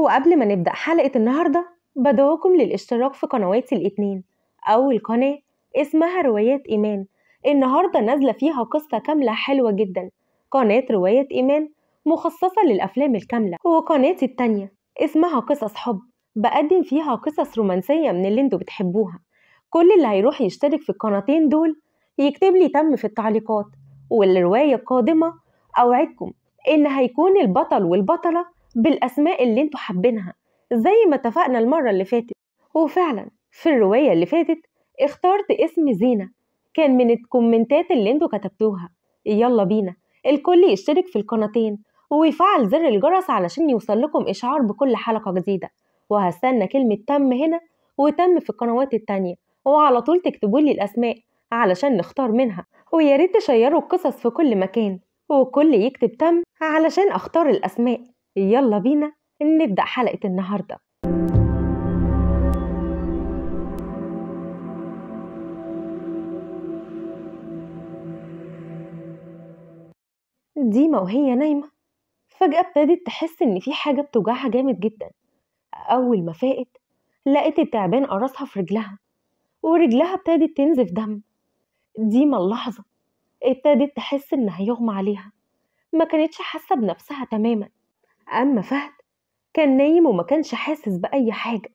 وقبل ما نبدأ حلقة النهاردة بدعوكم للاشتراك في قنواتي الاتنين أول قناة اسمها روايات إيمان النهاردة نازلة فيها قصة كاملة حلوة جدا قناة رواية إيمان مخصصة للأفلام الكاملة وقناتي التانية اسمها قصص حب بقدم فيها قصص رومانسية من اللي انتوا بتحبوها كل اللي هيروح يشترك في القناتين دول يكتب لي تم في التعليقات والرواية القادمة أوعدكم إن هيكون البطل والبطلة بالأسماء اللي انتوا حابينها زي ما اتفقنا المرة اللي فاتت وفعلا في الرواية اللي فاتت اخترت اسم زينة كان من الكومنتات اللي انتوا كتبتوها يلا بينا الكل يشترك في القناتين ويفعل زر الجرس علشان يوصلكم إشعار بكل حلقة جديدة وهستنى كلمة تم هنا وتم في القنوات التانية وعلى طول تكتبوا لي الأسماء علشان نختار منها وياريت تشيروا القصص في كل مكان وكل يكتب تم علشان أختار الأسماء يلا بينا نبدأ حلقة النهاردة ديما وهي نايمة فجأة ابتدت تحس إن في حاجة بتوجعها جامد جدا أول ما فاقت لقيت التعبان قرصها في رجلها ورجلها ابتدت تنزف دم ديما اللحظة ابتدت تحس إنها يغمى عليها ما كانتش حاسة بنفسها تماما أما فهد كان نايم وما كانش حاسس بأي حاجة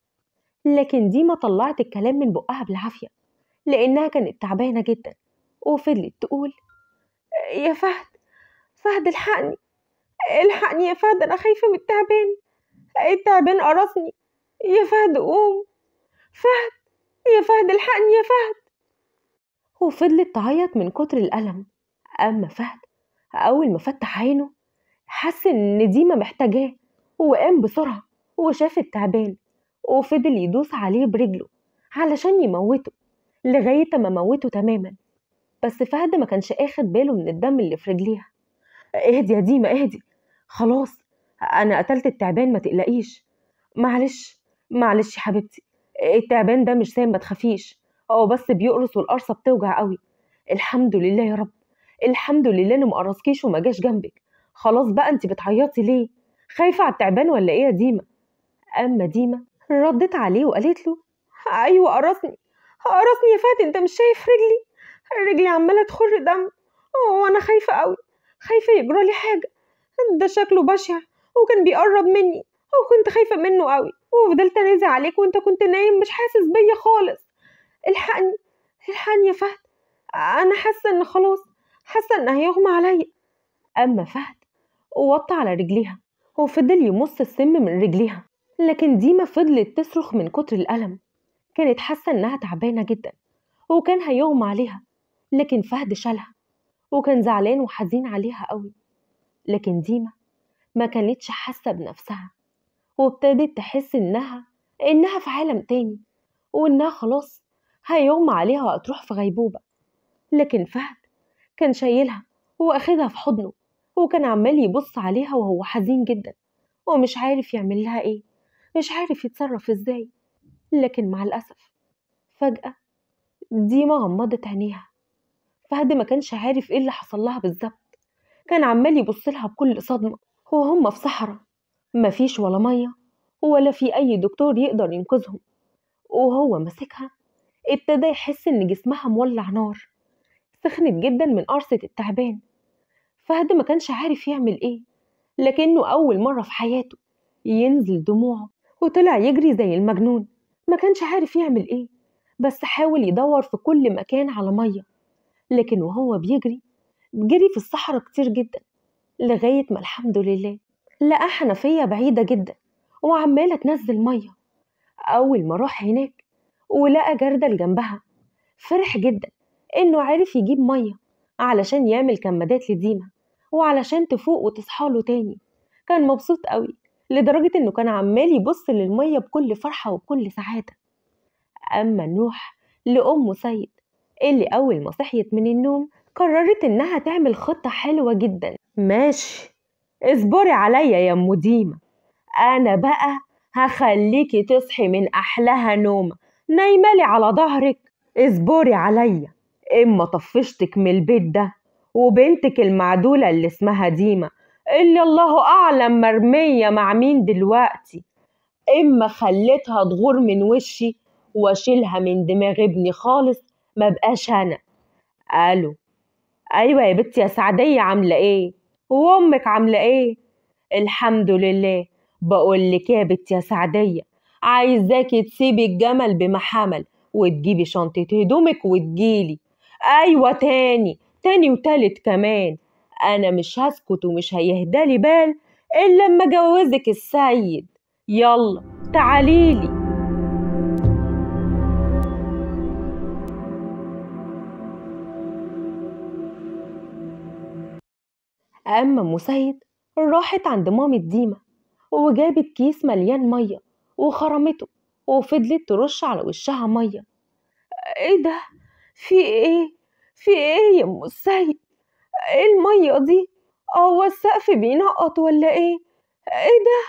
لكن ديما طلعت الكلام من بقها بالعافية لأنها كانت تعبانة جدا وفضلت تقول يا فهد فهد الحقني الحقني يا فهد أنا خايفة من التعبان التعبان قرصني يا فهد قوم فهد يا فهد الحقني يا فهد وفضلت تعيط من كتر الألم أما فهد أول ما فتح عينه حس إن ديما محتاجاه وقام بسرعة وشاف التعبان وفضل يدوس عليه برجله علشان يموته لغاية ما موته تماما بس فهد ما كانش اخد باله من الدم اللي في رجليها اهدي يا ديما اهدي خلاص انا قتلت التعبان ما تقلقيش معلش معلش يا حبيبتي التعبان ده مش سام ما تخافيش هو بس بيقرص والقرصه بتوجع قوي الحمد لله يا رب الحمد لله انه مقرصكيش وما جاش جنبك خلاص بقى انت بتعيطي ليه خايفه على التعبان ولا ايه يا ديمه اما ديمه ردت عليه وقالت له ايوه قرصني قرصني يا فهد انت مش شايف رجلي رجلي عماله تخر دم وانا خايفه قوي خايفه يجرالي حاجه ده شكله بشع وكان بيقرب مني وكنت خايفه منه قوي وفضلت انازع عليك وانت كنت نايم مش حاسس بيا خالص الحقني الحقني يا فهد انا حاسه ان خلاص حاسه ان هيغمى عليا اما فهد ووطى على رجليها وفضل يمص السم من رجليها لكن ديما فضلت تصرخ من كتر الألم كانت حاسة إنها تعبانة جدا وكان هيغمى عليها لكن فهد شالها وكان زعلان وحزين عليها قوي لكن ديما ما كانتش حاسة بنفسها وابتدت تحس إنها إنها في عالم تاني وإنها خلاص هيغمى عليها وهتروح في غيبوبة لكن فهد كان شايلها وأخدها في حضنه هو كان عمال يبص عليها وهو حزين جدا ومش عارف يعمل لها ايه مش عارف يتصرف ازاي لكن مع الأسف فجأة دي غمضت عينيها فهد ما كانش عارف ايه اللي حصل لها بالظبط كان عمال يبص لها بكل صدمة وهم في صحراء مفيش ولا مية ولا في أي دكتور يقدر ينقذهم وهو ماسكها ابتدى يحس إن جسمها مولع نار سخنت جدا من قرصة التعبان فهد ما كانش عارف يعمل إيه لكنه أول مرة في حياته ينزل دموعه وطلع يجري زي المجنون ما كانش عارف يعمل إيه بس حاول يدور في كل مكان على مية لكن وهو بيجري جري في الصحراء كتير جدا لغاية ما الحمد لله لقى حنفية بعيدة جدا وعمالة تنزل مية أول ما راح هناك ولقى جردل جنبها فرح جدا إنه عارف يجيب مية علشان يعمل كمادات لديما وعلشان تفوق وتصحى له تاني كان مبسوط قوي لدرجة إنه كان عمال يبص للمية بكل فرحة وبكل سعادة أما نوح لأمه سيد اللي أول ما صحيت من النوم قررت إنها تعمل خطة حلوة جدا ماشي اصبري عليا يا أم ديمة أنا بقى هخليكي تصحي من أحلاها نومة نايمالي على ظهرك اصبري عليا إما طفشتك من البيت ده وبنتك المعدولة اللي اسمها ديما اللي الله أعلم مرمية مع مين دلوقتي إما خليتها تغور من وشي واشيلها من دماغ ابني خالص مبقاش أنا قالوا أيوة يا بنتي يا سعدية عاملة إيه وأمك عاملة إيه الحمد لله بقول لك يا بنتي يا سعدية عايزاكي تسيبي الجمل بما حمل وتجيبي شنطة هدومك وتجيلي أيوة تاني تاني وتالت كمان أنا مش هسكت ومش هيهدالي بال إلا لما أجوزك السيد يلا تعاليلي أما أم سيد راحت عند مامة ديمة وجابت كيس مليان مية وخرمته وفضلت ترش على وشها مية ايه ده في ايه في ايه يا ام السيد ايه الميه دي هو السقف بينقط ولا ايه ايه ده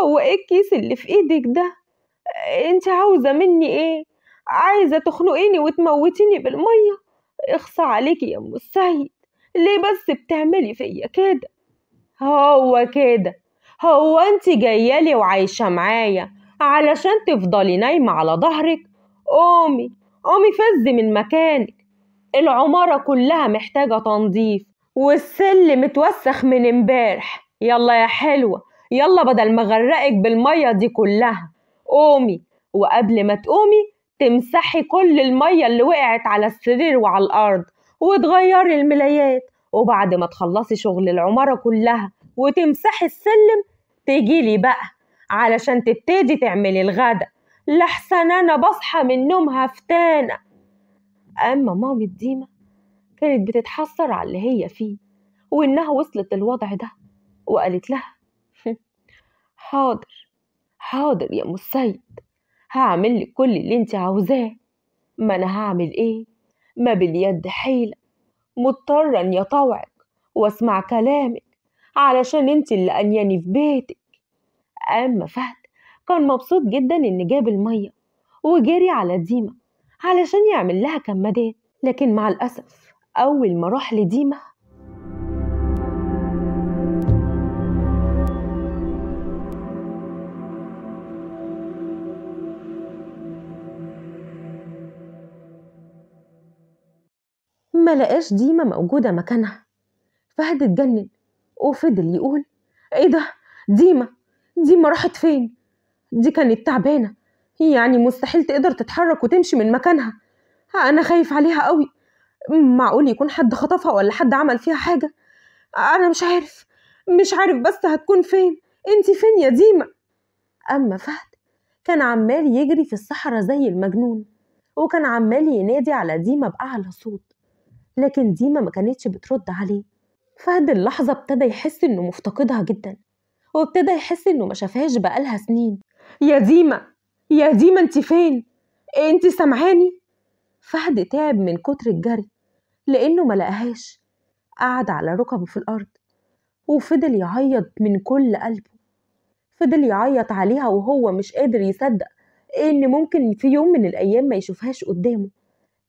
هو ايه الكيس اللي في ايدك ده انت عاوزه مني ايه عايزه تخنقيني وتموتيني بالميه اخصى عليكي يا ام السيد ليه بس بتعملي فيا كده هو كده هو انت جايالي وعايشه معايا علشان تفضلي نايمه على ظهرك قومي قومي فزي من مكانك العمارة كلها محتاجة تنظيف والسل متوسخ من امبارح يلا يا حلوة يلا بدل ما اغرقك بالمية دي كلها قومي وقبل ما تقومي تمسحي كل المية اللي وقعت على السرير وعلى الأرض وتغيري الملايات وبعد ما تخلصي شغل العمارة كلها وتمسحي السلم تجيلي بقى علشان تبتدي تعملي الغدا لحسن أنا بصحى من نومها هفتانة أما مامي ديما كانت بتتحسر على اللي هي فيه وإنها وصلت للوضع ده وقالت لها حاضر حاضر يا أم السيد هعمل لك كل اللي انت عاوزاه ما أنا هعمل إيه ما باليد حيلة مضطرة إني طوعك وأسمع كلامك علشان انت اللي أنياني في بيتك أما فهد كان مبسوط جدا إن جاب المية وجري على ديما علشان يعمل لها كمادات لكن مع الأسف أول ما راح لديما ما لقاش ديما موجودة مكانها فهد اتجنن وفضل يقول ايه ده ديما ديما راحت فين دي كانت تعبانة هي يعني مستحيل تقدر تتحرك وتمشي من مكانها ها انا خايف عليها قوي معقول يكون حد خطفها ولا حد عمل فيها حاجه انا مش عارف مش عارف بس هتكون فين انت فين يا ديما اما فهد كان عمال يجري في الصحراء زي المجنون وكان عمال ينادي على ديما باعلى صوت لكن ديما ما كانتش بترد عليه فهد اللحظه ابتدى يحس انه مفتقدها جدا وابتدى يحس انه ما شافهاش بقالها سنين يا ديما يا ديما انت فين إيه انت سامعاني فهد تعب من كتر الجري لانه ما لقاهاش قعد على ركبه في الارض وفضل يعيط من كل قلبه فضل يعيط عليها وهو مش قادر يصدق ان ممكن في يوم من الايام ما يشوفهاش قدامه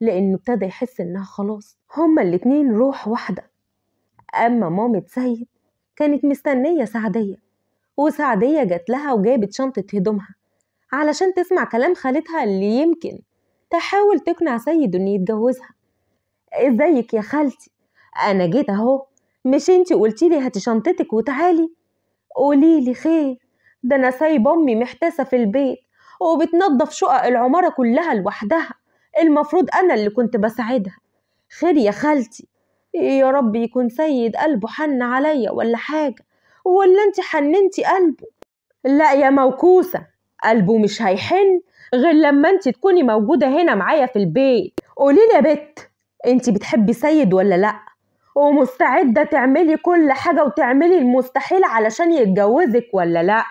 لانه ابتدى يحس انها خلاص هما الاتنين روح واحده اما مامة سيد كانت مستنيه سعديه وسعديه جات لها وجابت شنطه هدومها علشان تسمع كلام خالتها اللي يمكن تحاول تقنع سيد إن يتجوزها ازيك يا خالتي أنا جيت أهو مش انتي قلتيلي هاتي شنطتك وتعالي قوليلي خير ده أنا سايب أمي محتاسة في البيت وبتنظف شقق العمارة كلها لوحدها المفروض أنا اللي كنت بساعدها خير يا خالتي يا رب يكون سيد قلبه حن عليا ولا حاجة ولا انت حننتي قلبه لا يا موكوسة قلبه مش هيحن غير لما انت تكوني موجودة هنا معايا في البيت قولي لي يا بت انت بتحبي سيد ولا لأ ومستعدة تعملي كل حاجة وتعملي المستحيل علشان يتجوزك ولا لأ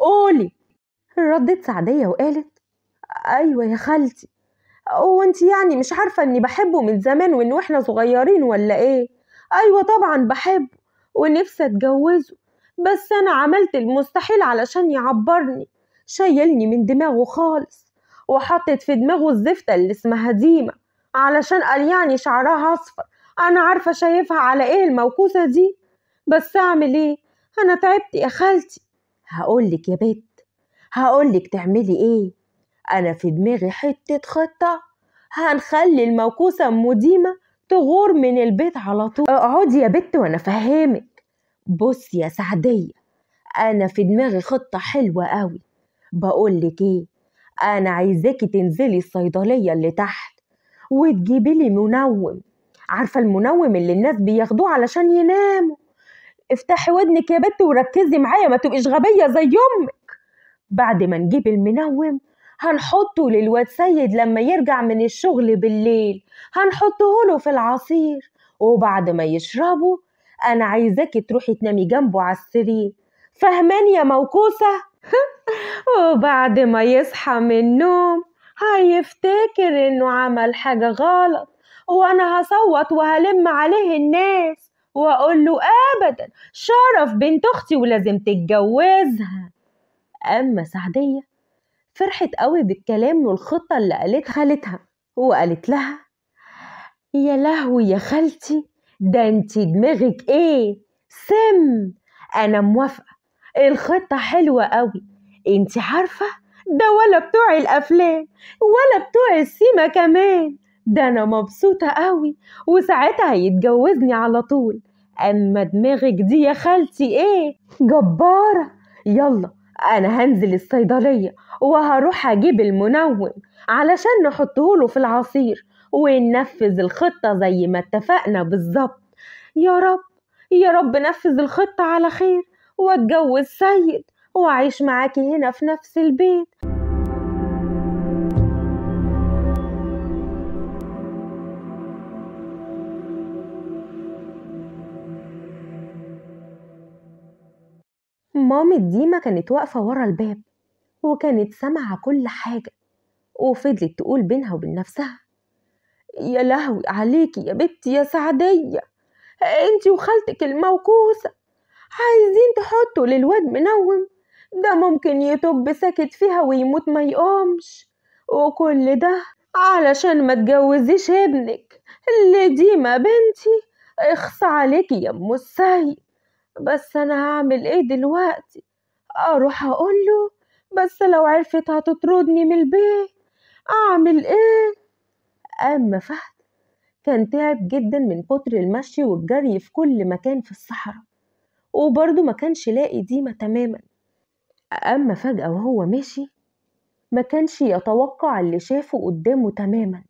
قولي ردت سعدية وقالت أيوة يا خالتي وانت يعني مش عارفة اني بحبه من زمان وان واحنا صغيرين ولا ايه ايوة طبعا بحبه ونفسي اتجوزه بس انا عملت المستحيل علشان يعبرني شايلني من دماغه خالص وحطت في دماغه الزفتة اللي اسمها ديمة علشان قال يعني شعرها أصفر أنا عارفة شايفها على إيه الموكوسة دي بس أعمل إيه أنا تعبت يا خالتي هقولك يا بت هقولك تعملي إيه أنا في دماغي حتة خطة هنخلي الموكوسة أم ديمة تغور من البيت على طول اقعدي يا بت وأنا فهمك بص يا سعدية أنا في دماغي خطة حلوة قوي بقولك ايه انا عايزاكي تنزلي الصيدليه اللي تحت وتجيبي لي منوم عارفه المنوم اللي الناس بياخدوه علشان يناموا افتحي ودنك يا بت وركزي معايا ما تبقيش غبيه زي امك بعد ما نجيب المنوم هنحطه للواد سيد لما يرجع من الشغل بالليل هنحطه له في العصير وبعد ما يشربه انا عايزاكي تروحي تنامي جنبه على السرير فهماني يا موكوسه وبعد ما يصحى من النوم هيفتكر انه عمل حاجة غلط وانا هصوت وهلم عليه الناس واقول له ابدا شرف بنت اختي ولازم تتجوزها اما سعدية فرحت قوي بالكلام والخطة اللي قالتها خالتها وقالت لها يا لهوي يا خالتي ده انت دماغك ايه سم انا موافقة الخطة حلوة قوي انت عارفة ده ولا بتوع الأفلام ولا بتوع السيما كمان ده أنا مبسوطة قوي وساعتها هيتجوزني على طول أما دماغك دي يا خالتي إيه جبارة يلا أنا هنزل الصيدلية وهروح أجيب المنوم علشان نحطهوله في العصير وننفذ الخطة زي ما اتفقنا بالظبط يا رب يا رب نفذ الخطة على خير واتجوز سيد واعيش معاكي هنا في نفس البيت مامة ديما كانت واقفة ورا الباب وكانت سامعة كل حاجة وفضلت تقول بينها وبين نفسها يا لهوي عليكي يا بنتي يا سعدية انتي وخالتك الموكوسة عايزين تحطوا للواد منوم ده ممكن يتوب ساكت فيها ويموت ما يقومش وكل ده علشان ما تجوزيش ابنك اللي دي ما بنتي اخص عليكي يا ام السيد بس انا هعمل ايه دلوقتي اروح اقوله بس لو عرفت هتطردني من البيت اعمل ايه اما فهد كان تعب جدا من كتر المشي والجري في كل مكان في الصحراء وبرضه ما كانش لاقي ديما تماما أما فجأة وهو ماشي ما كانش يتوقع اللي شافه قدامه تماما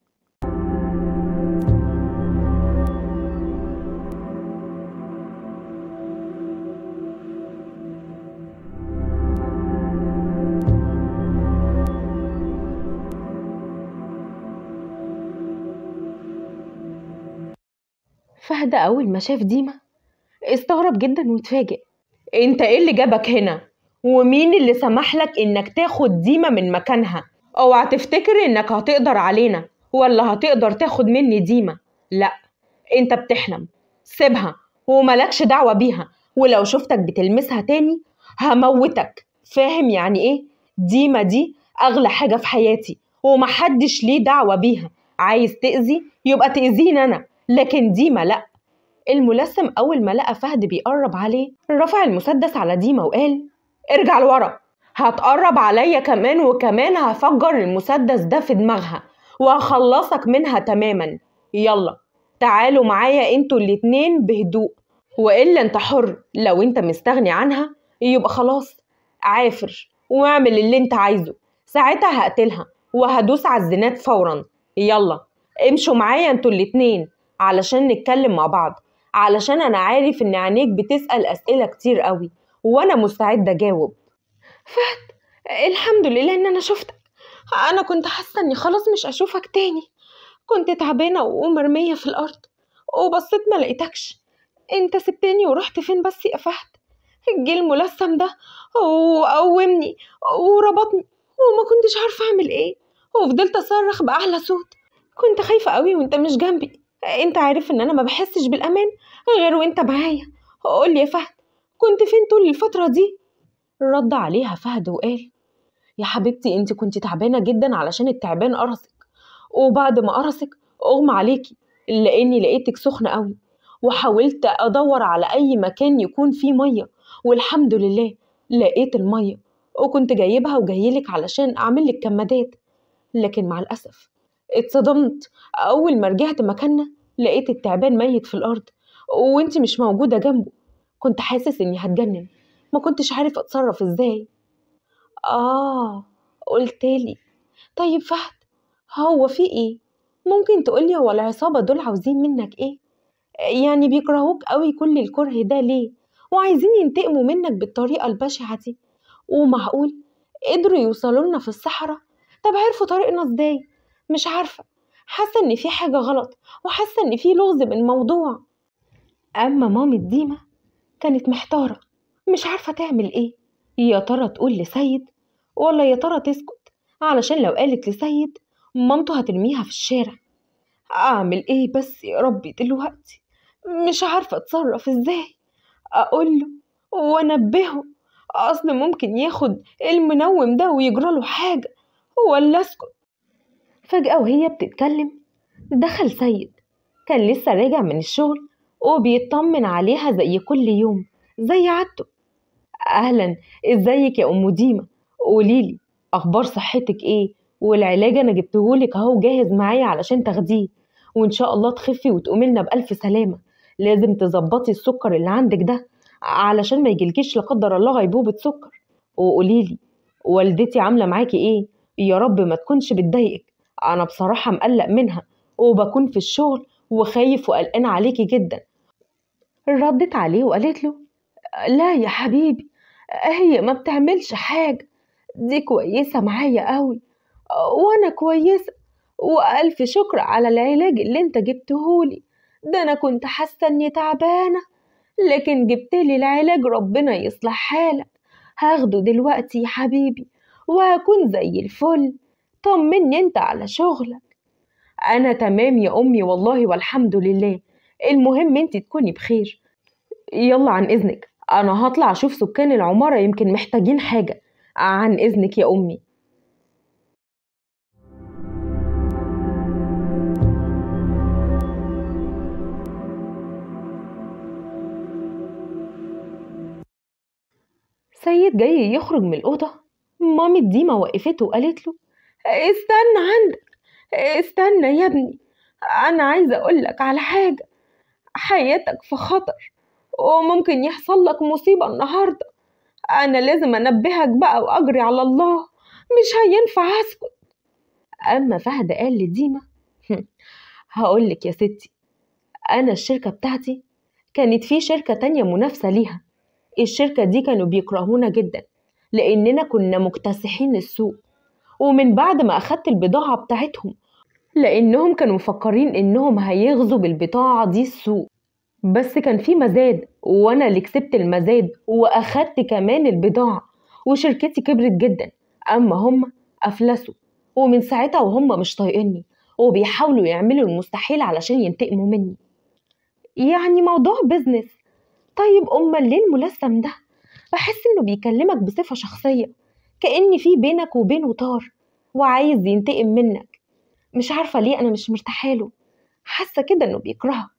فهد أول ما شاف ديما استغرب جدا واتفاجئ انت ايه اللي جابك هنا ومين اللي سمح لك انك تاخد ديما من مكانها اوعى تفتكر انك هتقدر علينا ولا هتقدر تاخد مني ديما لا انت بتحلم سيبها وملكش دعوه بيها ولو شفتك بتلمسها تاني هموتك فاهم يعني ايه ديما دي اغلى حاجه في حياتي ومحدش ليه دعوه بيها عايز تاذي يبقى تاذيني انا لكن ديما لا الملثم أول ما لقى فهد بيقرب عليه رفع المسدس على ديما وقال ارجع لورا هتقرب عليا كمان وكمان هفجر المسدس ده في دماغها وهخلصك منها تماما يلا تعالوا معايا انتوا الاتنين بهدوء وإلا انت حر لو انت مستغني عنها يبقى خلاص عافر واعمل اللي انت عايزه ساعتها هقتلها وهدوس على الزناد فورا يلا امشوا معايا انتوا الاتنين علشان نتكلم مع بعض علشان انا عارف ان عينيك بتسال اسئله كتير قوي وانا مستعد اجاوب فهد الحمد لله ان انا شفتك انا كنت حاسه اني خلاص مش اشوفك تاني كنت تعبانه ومرميه في الارض وبصيت ما لقيتكش انت سبتني ورحت فين بس يا فهد الجيل الملثم ده وقومني وربطني وما كنتش عارفه اعمل ايه وفضلت اصرخ باعلى صوت كنت خايفه قوي وانت مش جنبي انت عارف ان انا ما بحسش بالامان غير وانت معايا قولي لي يا فهد كنت فين طول الفتره دي رد عليها فهد وقال يا حبيبتي انت كنت تعبانه جدا علشان التعبان قرصك وبعد ما قرصك اغمى عليكي لاني لقيتك سخنه قوي وحاولت ادور على اي مكان يكون فيه ميه والحمد لله لقيت الميه وكنت جايبها وجايلك علشان اعمل لك كمادات لكن مع الاسف اتصدمت أول ما رجعت مكاننا لقيت التعبان ميت في الأرض وانت مش موجودة جنبه كنت حاسس إني هتجنن ما كنتش عارف أتصرف إزاي آه قلتلي طيب فهد هو في إيه؟ ممكن تقولي هو العصابة دول عاوزين منك إيه؟ يعني بيكرهوك قوي كل الكره ده ليه؟ وعايزين ينتقموا منك بالطريقة البشعة دي ومعقول قدروا يوصلوا لنا في الصحراء طب عرفوا طريقنا ازاي مش عارفة حاسة إن في حاجة غلط وحاسة إن في لغز بالموضوع أما مامي ديما كانت محتارة مش عارفة تعمل إيه يا ترى تقول لسيد ولا يا ترى تسكت علشان لو قالت لسيد مامته هترميها في الشارع أعمل إيه بس يا ربي دلوقتي مش عارفة أتصرف إزاي أقوله وأنبهه أصل ممكن ياخد المنوم ده ويجرى له حاجة ولا أسكت فجأة وهي بتتكلم دخل سيد كان لسه راجع من الشغل وبيطمن عليها زي كل يوم زي عادته أهلا ازيك يا أم ديمة قوليلي أخبار صحتك إيه والعلاج أنا جبتهولك أهو جاهز معايا علشان تاخديه وإن شاء الله تخفي وتقومي لنا بألف سلامة لازم تظبطي السكر اللي عندك ده علشان ما يجيلكيش لا قدر الله غيبوبة سكر وقوليلي والدتي عاملة معاكي إيه يا رب ما تكونش بتضايقك أنا بصراحة مقلق منها وبكون في الشغل وخايف وقلقان عليكي جدا ردت عليه وقالت له لا يا حبيبي هي ما بتعملش حاجة دي كويسة معايا قوي وأنا كويسة وألف شكر على العلاج اللي انت جبتهولي ده أنا كنت حاسة إني تعبانة لكن جبتلي العلاج ربنا يصلح حالك هاخده دلوقتي يا حبيبي وهكون زي الفل طمني انت على شغلك انا تمام يا امي والله والحمد لله المهم انت تكوني بخير يلا عن اذنك انا هطلع اشوف سكان العماره يمكن محتاجين حاجه عن اذنك يا امي سيد جاي يخرج من الأوضة مامي ديما وقفته وقالت له استنى عندك استنى يا ابني أنا عايزة أقولك على حاجة حياتك في خطر وممكن يحصل لك مصيبة النهاردة أنا لازم أنبهك بقى وأجري على الله مش هينفع أسكت أما فهد قال لديما هقولك يا ستي أنا الشركة بتاعتي كانت في شركة تانية منافسة ليها الشركة دي كانوا بيكرهونا جدا لأننا كنا مكتسحين السوق ومن بعد ما أخدت البضاعة بتاعتهم لأنهم كانوا مفكرين إنهم هيغزوا بالبضاعة دي السوق بس كان في مزاد وأنا اللي كسبت المزاد وأخدت كمان البضاعة وشركتي كبرت جدا أما هم أفلسوا ومن ساعتها وهم مش طايقيني وبيحاولوا يعملوا المستحيل علشان ينتقموا مني يعني موضوع بيزنس طيب أمال ليه الملثم ده بحس إنه بيكلمك بصفة شخصية كأن في بينك وبينه طار وعايز ينتقم منك مش عارفة ليه أنا مش مرتاحة له حاسة كده إنه بيكرهك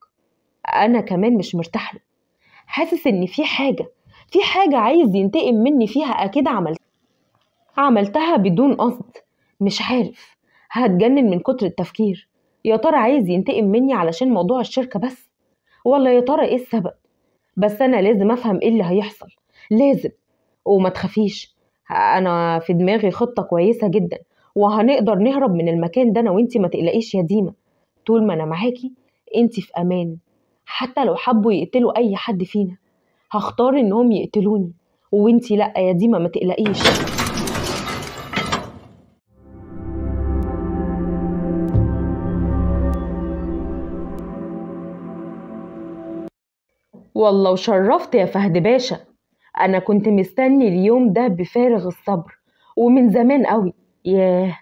أنا كمان مش مرتاح له حاسس إن في حاجة في حاجة عايز ينتقم مني فيها أكيد عملت عملتها بدون قصد مش عارف هتجنن من كتر التفكير يا ترى عايز ينتقم مني علشان موضوع الشركة بس ولا يا ترى إيه السبب بس أنا لازم أفهم إيه اللي هيحصل لازم وما تخافيش انا في دماغي خطه كويسه جدا وهنقدر نهرب من المكان ده انا وانت ما تقلقيش يا ديما طول ما انا معاكي انت في امان حتى لو حبوا يقتلوا اي حد فينا هختار انهم يقتلوني وانت لا يا ديما ما تقلقيش والله وشرفت يا فهد باشا انا كنت مستني اليوم ده بفارغ الصبر ومن زمان قوي ياه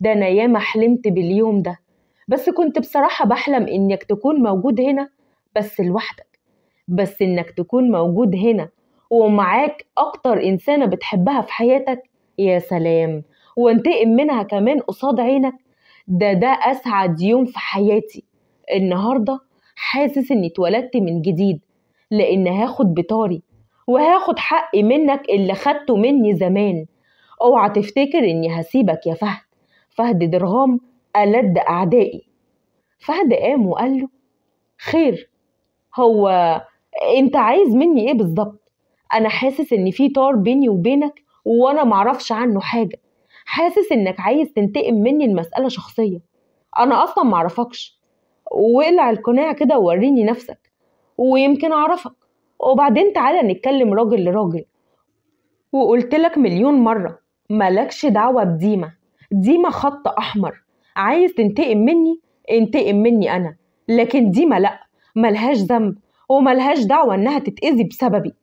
ده انا ياما حلمت باليوم ده بس كنت بصراحة بحلم انك تكون موجود هنا بس لوحدك بس انك تكون موجود هنا ومعاك اكتر انسانة بتحبها في حياتك يا سلام وانتقم منها كمان قصاد عينك ده ده اسعد يوم في حياتي النهارده حاسس اني اتولدت من جديد لان هاخد بطاري وهاخد حقي منك اللي خدته مني زمان اوعى تفتكر اني هسيبك يا فهد فهد درغام ألد أعدائي فهد قام وقال له خير هو انت عايز مني ايه بالظبط انا حاسس ان في طار بيني وبينك وانا معرفش عنه حاجه حاسس انك عايز تنتقم مني المساله شخصيه انا اصلا معرفكش وقلع القناع كده ووريني نفسك ويمكن اعرفك وبعدين تعالى نتكلم راجل لراجل وقلت لك مليون مرة ملكش دعوة بديمة ديمة خط أحمر عايز تنتقم مني انتقم مني أنا لكن ديمة لأ ملهاش ذنب وملهاش دعوة إنها تتأذي بسببي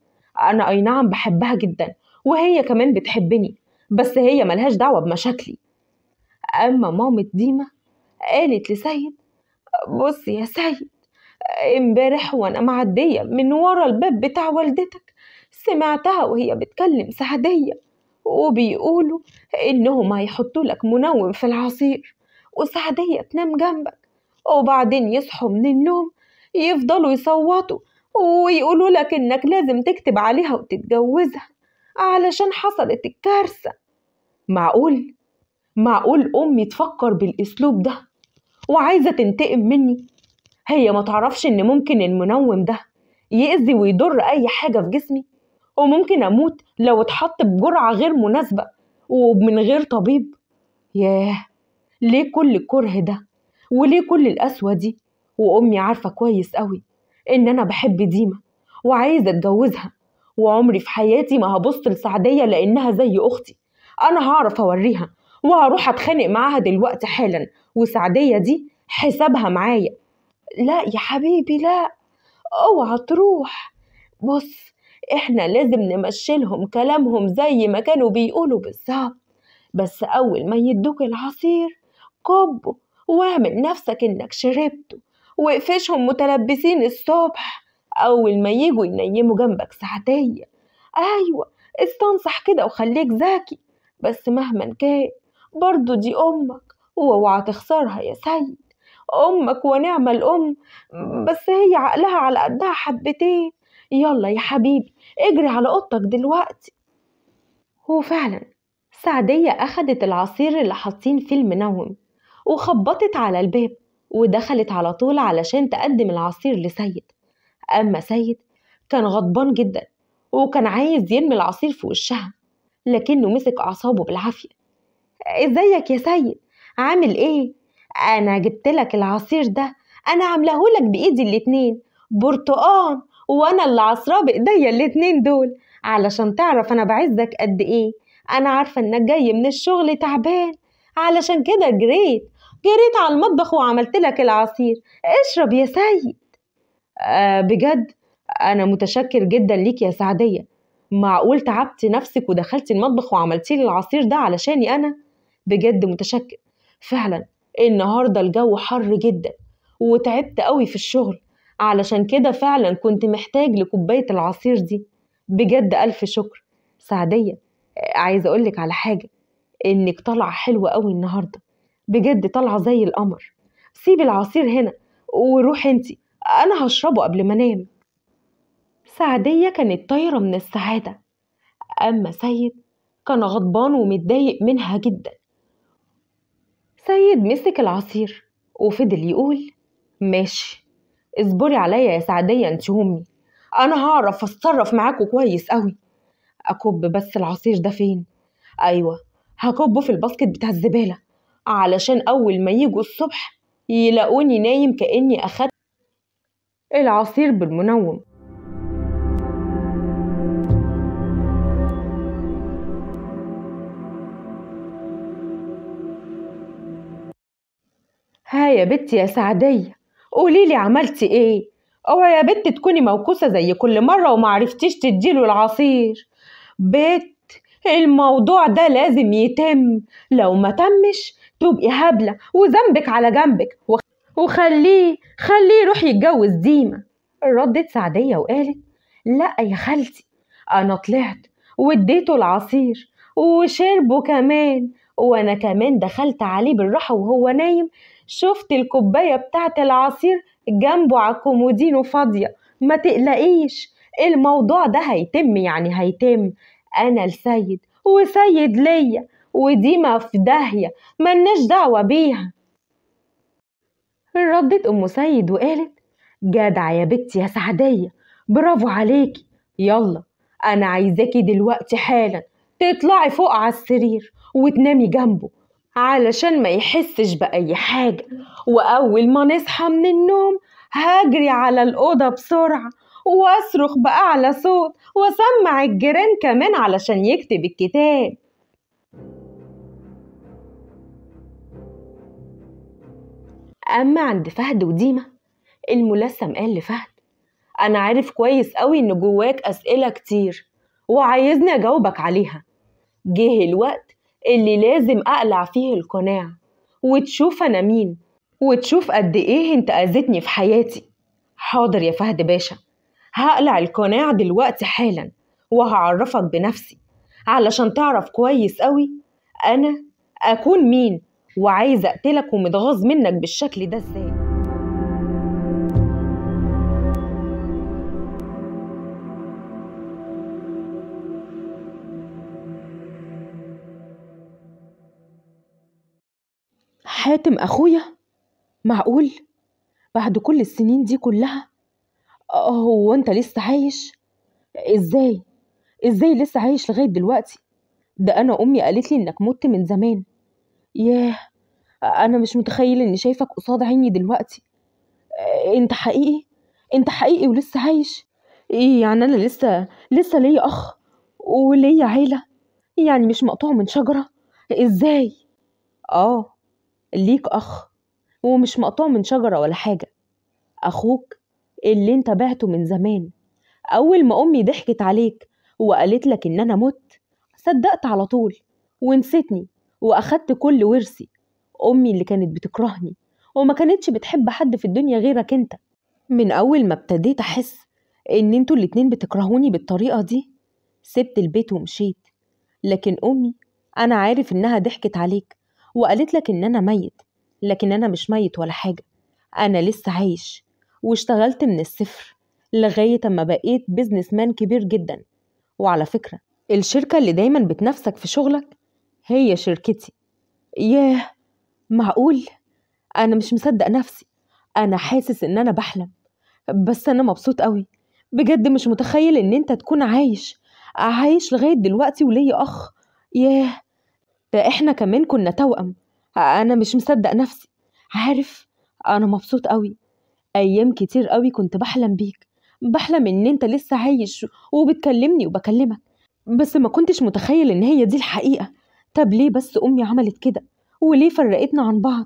أنا أي نعم بحبها جدا وهي كمان بتحبني بس هي ملهاش دعوة بمشاكلي أما مامة ديمة قالت لسيد بص يا سيد امبارح وانا معديه من ورا الباب بتاع والدتك سمعتها وهي بتكلم سعديه وبيقولوا انهم هيحطوا لك منوم في العصير وسعديه تنام جنبك وبعدين يصحوا من النوم يفضلوا يصوتوا ويقولوا لك انك لازم تكتب عليها وتتجوزها علشان حصلت الكارثه معقول معقول امي تفكر بالاسلوب ده وعايزه تنتقم مني هي ما تعرفش إن ممكن المنوم ده يأذي ويضر أي حاجة في جسمي وممكن أموت لو اتحط بجرعة غير مناسبة ومن غير طبيب ياه ليه كل الكره ده وليه كل القسوة دي وأمي عارفة كويس قوي إن أنا بحب ديما وعايزة أتجوزها وعمري في حياتي ما هبص لسعدية لأنها زي أختي أنا هعرف أوريها وهروح أتخانق معاها دلوقتي حالا وسعدية دي حسابها معايا لا يا حبيبي لا اوعى تروح بص احنا لازم نمشيلهم كلامهم زي ما كانوا بيقولوا بالظبط بس اول ما يدوك العصير كبه واعمل نفسك انك شربته واقفشهم متلبسين الصبح اول ما يجوا ينيموا جنبك ساعتين ايوه استنصح كده وخليك ذكي بس مهما كان برضو دي امك واوعى تخسرها يا سيد أمك ونعم الأم بس هي عقلها على قدها حبتين يلا يا حبيبي اجري على أوضتك دلوقتي وفعلا سعدية أخدت العصير اللي حاطين فيه المنوم وخبطت على الباب ودخلت على طول علشان تقدم العصير لسيد أما سيد كان غضبان جدا وكان عايز يرمي العصير في وشها لكنه مسك أعصابه بالعافية ازيك يا سيد عامل ايه انا جبت لك العصير ده انا عامله لك بايدي الاتنين برتقان وانا اللي عصراه بايديا الاتنين دول علشان تعرف انا بعزك قد ايه انا عارفه انك جاي من الشغل تعبان علشان كده جريت جريت على المطبخ وعملت لك العصير اشرب يا سيد آه بجد انا متشكر جدا ليك يا سعديه معقول تعبتي نفسك ودخلتي المطبخ وعملتي لي العصير ده علشاني انا بجد متشكر فعلا النهارده الجو حر جدا وتعبت قوي في الشغل علشان كده فعلا كنت محتاج لكوباية العصير دي بجد ألف شكر سعدية عايزة أقولك على حاجة إنك طالعة حلوة قوي النهاردة بجد طالعة زي القمر سيب العصير هنا وروح انتي أنا هشربه قبل ما أنام سعدية كانت طايرة من السعادة أما سيد كان غضبان ومتضايق منها جدا سيد مسك العصير وفضل يقول ماشي اصبري عليا يا سعدية انت امي انا هعرف اتصرف معاكوا كويس قوي اكب بس العصير ده فين ايوه هكبه في الباسكت بتاع الزبالة علشان اول ما يجوا الصبح يلاقوني نايم كاني اخدت العصير بالمنوم ها يا بت يا سعدية قوليلي عملتي ايه اوعي يا بت تكوني موكوسة زي كل مرة ومعرفتيش تديله العصير بت الموضوع ده لازم يتم لو ما تمش تبقي هبلة وذنبك على جنبك وخليه خليه يروح يتجوز ديما ردت سعدية وقالت لا يا خالتي أنا طلعت واديته العصير وشربه كمان وأنا كمان دخلت عليه بالراحة وهو نايم شفت الكوباية بتاعت العصير جنبه على كومودينو فاضية ما تقلقيش الموضوع ده هيتم يعني هيتم أنا السيد وسيد ليا وديما في داهية ملناش دعوة بيها ردت أم سيد وقالت جدع يا بنتي يا سعدية برافو عليكي يلا أنا عايزاكي دلوقتي حالا تطلعي فوق على السرير وتنامي جنبه علشان ما يحسش بأي حاجة وأول ما نصحى من النوم هجري على الأوضة بسرعة وأصرخ بأعلى صوت وأسمع الجيران كمان علشان يكتب الكتاب أما عند فهد وديمة الملثم قال لفهد أنا عارف كويس قوي إن جواك أسئلة كتير وعايزني أجاوبك عليها جه الوقت اللي لازم أقلع فيه القناع وتشوف أنا مين وتشوف قد إيه أنت أذيتني في حياتي حاضر يا فهد باشا هقلع القناع دلوقتي حالا وهعرفك بنفسي علشان تعرف كويس قوي أنا أكون مين وعايزة أقتلك ومتغاظ منك بالشكل ده إزاي حاتم أخويا؟ معقول؟ بعد كل السنين دي كلها؟ هو أنت لسه عايش؟ إزاي؟ إزاي لسه عايش لغاية دلوقتي؟ ده أنا أمي قالت لي إنك مت من زمان ياه أنا مش متخيل إني شايفك قصاد عيني دلوقتي أنت حقيقي؟ أنت حقيقي ولسه عايش؟ إيه يعني أنا لسه لسه ليا أخ وليا عيلة يعني مش مقطوع من شجرة إزاي؟ آه ليك أخ ومش مقطوع من شجرة ولا حاجة أخوك اللي انت بعته من زمان أول ما أمي ضحكت عليك وقالت لك إن أنا مت صدقت على طول ونسيتني وأخدت كل ورثي أمي اللي كانت بتكرهني وما كانتش بتحب حد في الدنيا غيرك انت من أول ما ابتديت أحس إن انتوا الاتنين بتكرهوني بالطريقة دي سبت البيت ومشيت لكن أمي أنا عارف إنها ضحكت عليك وقالت لك ان انا ميت لكن انا مش ميت ولا حاجه انا لسه عايش واشتغلت من الصفر لغايه اما بقيت بيزنس مان كبير جدا وعلى فكره الشركه اللي دايما بتنافسك في شغلك هي شركتي ياه معقول انا مش مصدق نفسي انا حاسس ان انا بحلم بس انا مبسوط قوي بجد مش متخيل ان انت تكون عايش عايش لغايه دلوقتي وليا اخ ياه ده احنا كمان كنا توأم انا مش مصدق نفسي عارف انا مبسوط قوي ايام كتير قوي كنت بحلم بيك بحلم ان انت لسه عايش وبتكلمني وبكلمك بس ما كنتش متخيل ان هي دي الحقيقه طب ليه بس امي عملت كده وليه فرقتنا عن بعض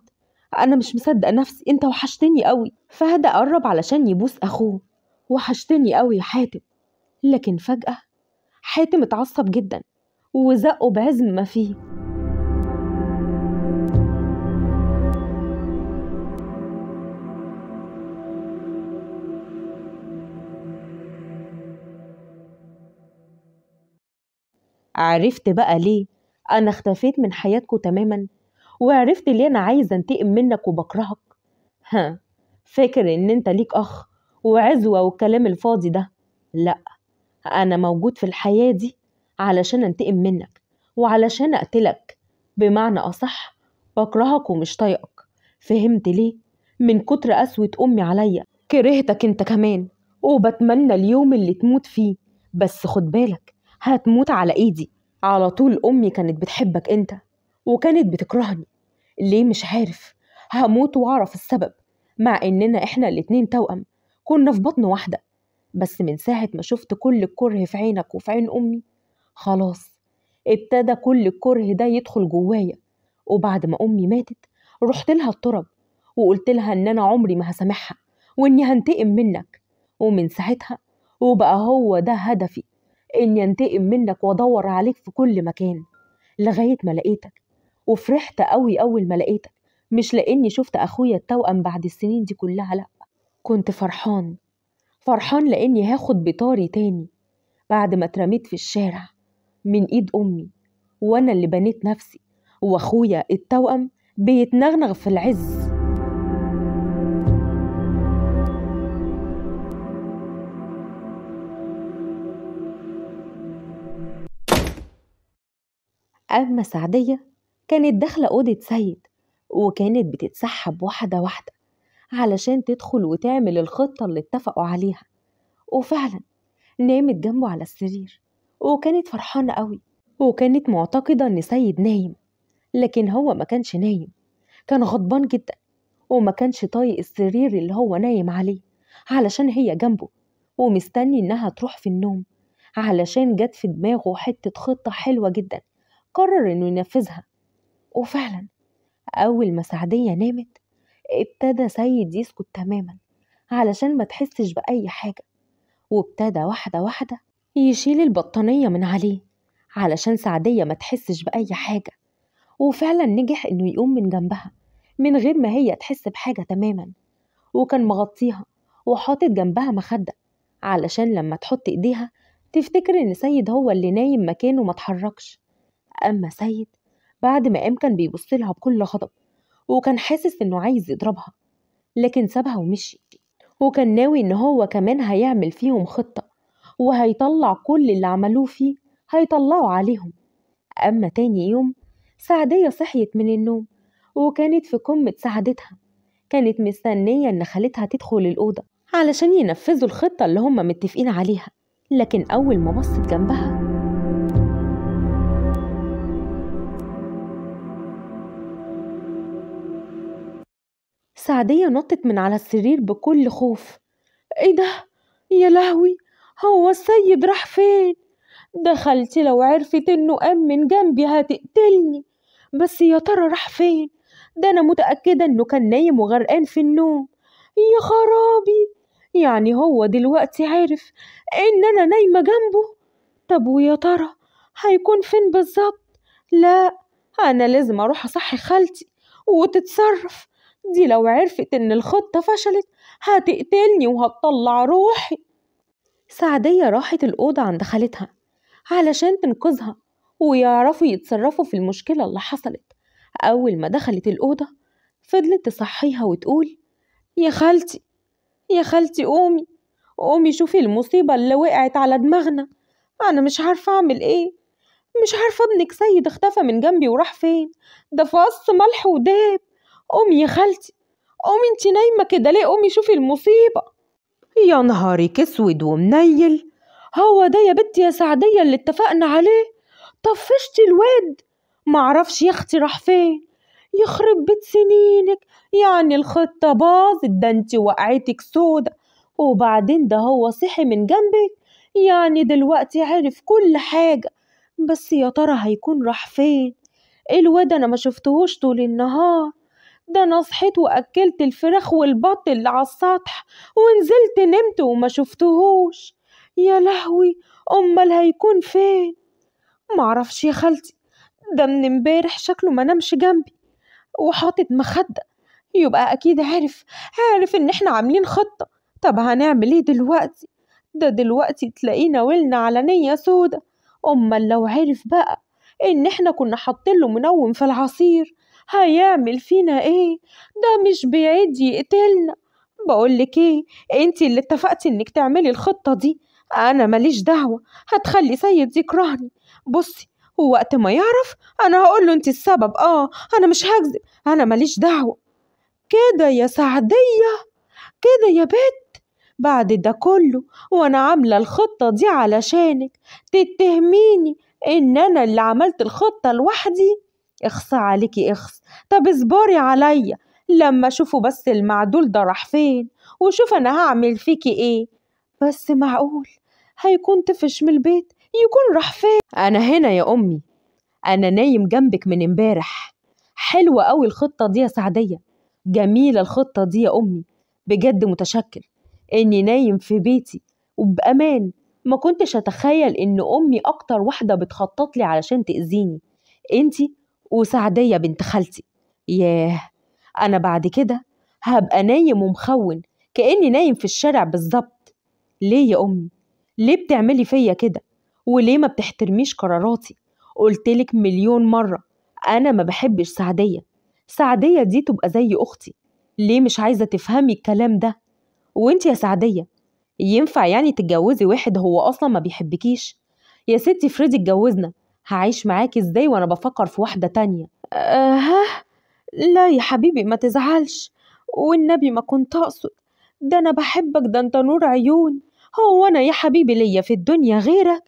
انا مش مصدق نفسي انت وحشتني قوي فهد قرب علشان يبوس اخوه وحشتني قوي يا حاتم لكن فجاه حاتم اتعصب جدا وزقه بعزم ما فيه عرفت بقى ليه أنا اختفيت من حياتكوا تماما وعرفت ليه أنا عايزة أنتقم منك وبكرهك ها فاكر إن أنت ليك أخ وعزوة والكلام الفاضي ده لأ أنا موجود في الحياة دي علشان أنتقم منك وعلشان أقتلك بمعنى أصح بكرهك ومش طايقك فهمت ليه من كتر قسوة أمي عليا كرهتك أنت كمان وبتمنى اليوم اللي تموت فيه بس خد بالك هتموت على ايدي على طول امي كانت بتحبك انت وكانت بتكرهني ليه مش عارف هموت واعرف السبب مع اننا احنا الاتنين توأم كنا في بطن واحدة بس من ساعة ما شفت كل الكره في عينك وفي عين امي خلاص ابتدى كل الكره ده يدخل جوايا وبعد ما امي ماتت رحت لها الطرب وقلت لها ان انا عمري ما هسامحها واني هنتقم منك ومن ساعتها وبقى هو ده هدفي إني أنتقم منك وأدور عليك في كل مكان لغاية ما لقيتك وفرحت قوي أول ما لقيتك مش لأني شفت أخويا التوأم بعد السنين دي كلها لأ كنت فرحان فرحان لأني هاخد بطاري تاني بعد ما اترميت في الشارع من إيد أمي وأنا اللي بنيت نفسي وأخويا التوأم بيتنغنغ في العز أما سعدية كانت داخلة أوضة سيد وكانت بتتسحب واحدة واحدة علشان تدخل وتعمل الخطة اللي اتفقوا عليها وفعلا نامت جنبه على السرير وكانت فرحانة قوي وكانت معتقدة إن سيد نايم لكن هو ما كانش نايم كان غضبان جدا وما كانش طايق السرير اللي هو نايم عليه علشان هي جنبه ومستني إنها تروح في النوم علشان جت في دماغه حتة خطة حلوة جدا قرر إنه ينفذها وفعلا أول ما سعدية نامت ابتدى سيد يسكت تماما علشان ما تحسش بأي حاجة وابتدى واحدة واحدة يشيل البطانية من عليه علشان سعدية ما تحسش بأي حاجة وفعلا نجح إنه يقوم من جنبها من غير ما هي تحس بحاجة تماما وكان مغطيها وحاطط جنبها مخدة علشان لما تحط إيديها تفتكر إن سيد هو اللي نايم مكانه ما تحركش أما سيد بعد ما قام كان بيبصلها بكل غضب وكان حاسس إنه عايز يضربها لكن سابها ومشي وكان ناوي إن هو كمان هيعمل فيهم خطة وهيطلع كل اللي عملوه فيه هيطلعه عليهم أما تاني يوم سعدية صحيت من النوم وكانت في قمة سعادتها كانت مستنية إن خالتها تدخل الأوضة علشان ينفذوا الخطة اللي هما متفقين عليها لكن أول ما بصت جنبها سعدية نطت من على السرير بكل خوف ايه ده يا لهوي هو السيد راح فين دخلت لو عرفت انه قام من جنبي هتقتلني بس يا ترى راح فين ده انا متأكدة انه كان نايم وغرقان في النوم يا خرابي يعني هو دلوقتي عارف ان انا نايمة جنبه طب ويا ترى هيكون فين بالظبط لا انا لازم اروح اصحي خالتي وتتصرف دي لو عرفت إن الخطة فشلت هتقتلني وهتطلع روحي سعدية راحت الأوضة عند خالتها علشان تنقذها ويعرفوا يتصرفوا في المشكلة اللي حصلت أول ما دخلت الأوضة فضلت تصحيها وتقول يا خالتي يا خالتي قومي قومي شوفي المصيبة اللي وقعت على دماغنا أنا مش عارفة أعمل إيه مش عارفة ابنك سيد اختفى من جنبي وراح فين ده فص ملح وداب قومي يا خالتي قومي انت نايمة كده ليه قومي شوفي المصيبة يا نهارك اسود ومنيل هو ده يا بنتي يا سعدية اللي اتفقنا عليه طفشتي الواد معرفش يا اختي راح فين يخرب بيت سنينك يعني الخطة باظت ده انت وقعتك سودا وبعدين ده هو صحي من جنبك يعني دلوقتي عرف كل حاجة بس يا ترى هيكون راح فين الواد انا ما شفتهوش طول النهار ده انا صحيت واكلت الفراخ والبط اللي على السطح ونزلت نمت وما شفتهوش يا لهوي امال هيكون فين معرفش يا خالتي ده من امبارح شكله ما نمش جنبي وحاطط مخدة يبقى اكيد عارف عارف ان احنا عاملين خطة طب هنعمل ايه دلوقتي ده دلوقتي تلاقينا ولنا على نية سودة امال لو عرف بقى ان احنا كنا حاطين له منوم في العصير هيعمل فينا ايه ده مش بيعد يقتلنا بقولك ايه انت اللي اتفقتي انك تعملي الخطه دي انا ماليش دعوه هتخلي سيد يكرهني بصي ووقت ما يعرف انا هقول له انت السبب اه انا مش هكذب انا ماليش دعوه كده يا سعديه كده يا بت بعد ده كله وانا عامله الخطه دي علشانك تتهميني ان انا اللي عملت الخطه لوحدي اخص عليكي اخص طب اصبري عليا لما اشوفه بس المعدول ده راح فين وشوف انا هعمل فيكي ايه بس معقول هيكون طفش من البيت يكون راح فين انا هنا يا امي انا نايم جنبك من امبارح حلوه قوي الخطه دي يا سعديه جميله الخطه دي يا امي بجد متشكر اني نايم في بيتي وبامان ما كنتش اتخيل ان امي اكتر واحده بتخطط لي علشان تاذيني انتي وسعدية بنت خالتي ياه أنا بعد كده هبقى نايم ومخون كأني نايم في الشارع بالظبط ليه يا أمي؟ ليه بتعملي فيا كده؟ وليه ما بتحترميش قراراتي؟ قلتلك مليون مرة أنا ما بحبش سعدية سعدية دي تبقى زي أختي ليه مش عايزة تفهمي الكلام ده؟ وانت يا سعدية ينفع يعني تتجوزي واحد هو أصلا ما بيحبكيش؟ يا ستي فريدي اتجوزنا هعيش معاك ازاي وانا بفكر في واحده تانية أه لا يا حبيبي ما تزعلش والنبي ما كنت اقصد ده انا بحبك ده انت نور عيون هو انا يا حبيبي ليا في الدنيا غيرك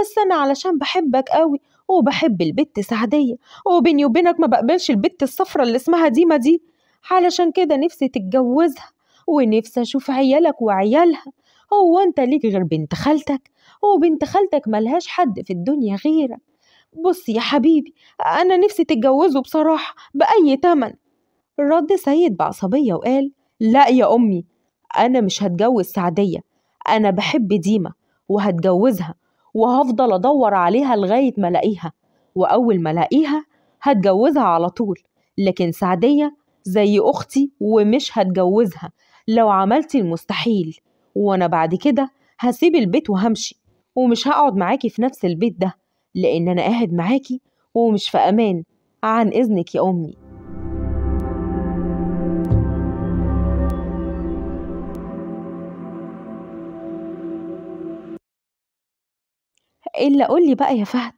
بس انا علشان بحبك قوي وبحب البت سعديه وبيني وبينك ما بقبلش البت الصفرة اللي اسمها ديما دي علشان كده نفسي تتجوزها ونفسي اشوف عيالك وعيالها هو انت ليك غير بنت خالتك وبنت خالتك ملهاش حد في الدنيا غيرك بص يا حبيبي أنا نفسي تتجوزه بصراحة بأي تمن رد سيد بعصبية وقال لا يا أمي أنا مش هتجوز سعدية أنا بحب ديمة وهتجوزها وهفضل أدور عليها لغاية ما ألاقيها وأول ما ألاقيها هتجوزها على طول لكن سعدية زي أختي ومش هتجوزها لو عملتي المستحيل وأنا بعد كده هسيب البيت وهمشي ومش هقعد معاكي في نفس البيت ده لأن أنا قاعد معاكي ومش في أمان عن إذنك يا أمي إلا قولي بقى يا فهد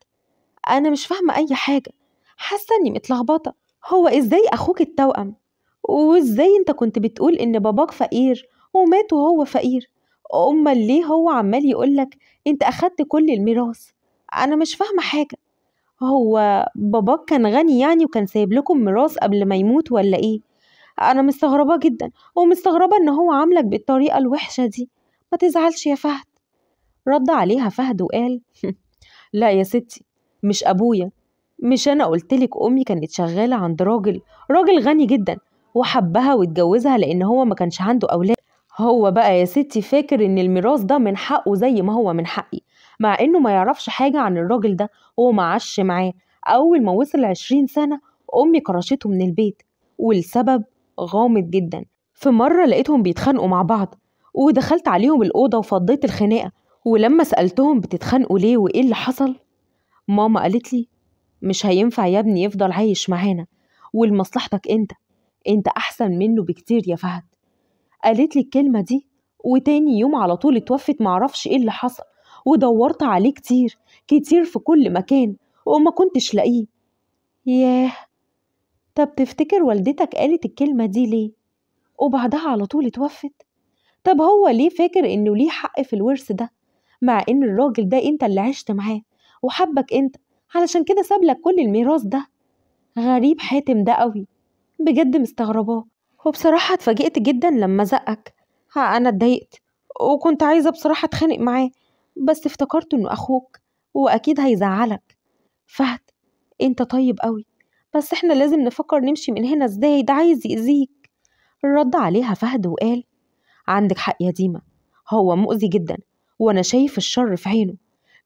أنا مش فاهمة أي حاجة حاسة إني متلخبطة هو إزاي أخوك التوأم وإزاي أنت كنت بتقول إن باباك فقير ومات وهو فقير امال ليه هو عمال يقولك انت اخدت كل الميراث انا مش فاهمه حاجه هو باباك كان غني يعني وكان سايب لكم ميراث قبل ما يموت ولا ايه انا مستغربه جدا ومستغربه ان هو عاملك بالطريقه الوحشه دي ما تزعلش يا فهد رد عليها فهد وقال لا يا ستي مش ابويا مش انا قلتلك امي كانت شغاله عند راجل راجل غني جدا وحبها واتجوزها لان هو ما كانش عنده اولاد هو بقى يا ستي فاكر ان الميراث ده من حقه زي ما هو من حقي مع انه ما يعرفش حاجه عن الراجل ده ما عاش معاه اول ما وصل عشرين سنه امي كرشته من البيت والسبب غامض جدا في مره لقيتهم بيتخانقوا مع بعض ودخلت عليهم الاوضه وفضيت الخناقه ولما سالتهم بتتخانقوا ليه وايه اللي حصل ماما قالت لي مش هينفع يا ابني يفضل عايش معانا ولمصلحتك انت انت احسن منه بكتير يا فهد قالت لي الكلمة دي وتاني يوم على طول اتوفت معرفش ايه اللي حصل ودورت عليه كتير كتير في كل مكان وما كنتش لاقيه ياه طب تفتكر والدتك قالت الكلمة دي ليه وبعدها على طول اتوفت طب هو ليه فاكر انه ليه حق في الورث ده مع ان الراجل ده انت اللي عشت معاه وحبك انت علشان كده سابلك كل الميراث ده غريب حاتم ده قوي بجد مستغرباه وبصراحة اتفاجئت جدا لما زقك ها أنا اتضايقت وكنت عايزة بصراحة أتخانق معاه بس افتكرت إنه أخوك وأكيد هيزعلك فهد أنت طيب قوي بس إحنا لازم نفكر نمشي من هنا إزاي ده عايز يأذيك رد عليها فهد وقال عندك حق يا ديما هو مؤذي جدا وأنا شايف الشر في عينه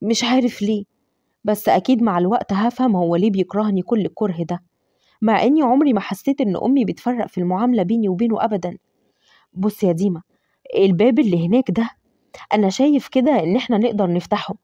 مش عارف ليه بس أكيد مع الوقت هفهم هو ليه بيكرهني كل الكره ده مع اني عمري ما حسيت ان امي بتفرق في المعامله بيني وبينه ابدا بص يا ديما الباب اللي هناك ده انا شايف كده ان احنا نقدر نفتحه